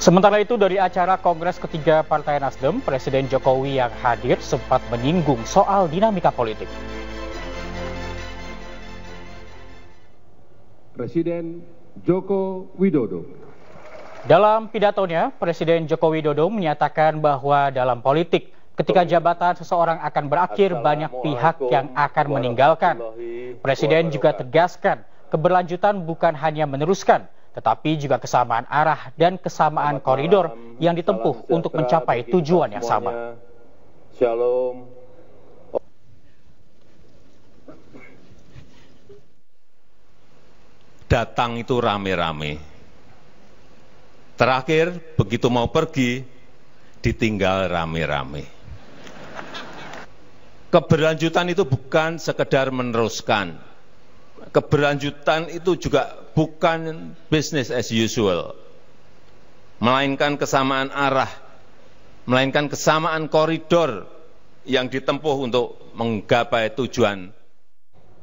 Sementara itu dari acara Kongres ketiga Partai Nasdem, Presiden Jokowi yang hadir sempat menyinggung soal dinamika politik. Presiden Joko Widodo. Dalam pidatonya, Presiden Joko Widodo menyatakan bahwa dalam politik, ketika jabatan seseorang akan berakhir, banyak pihak yang akan meninggalkan. Presiden juga tegaskan, keberlanjutan bukan hanya meneruskan, tetapi juga kesamaan arah dan kesamaan koridor yang ditempuh untuk mencapai tujuan yang sama. Shalom. Datang itu rame-rame. Terakhir, begitu mau pergi, ditinggal rame-rame. Keberlanjutan itu bukan sekedar meneruskan, keberlanjutan itu juga bukan bisnis as usual, melainkan kesamaan arah, melainkan kesamaan koridor yang ditempuh untuk menggapai tujuan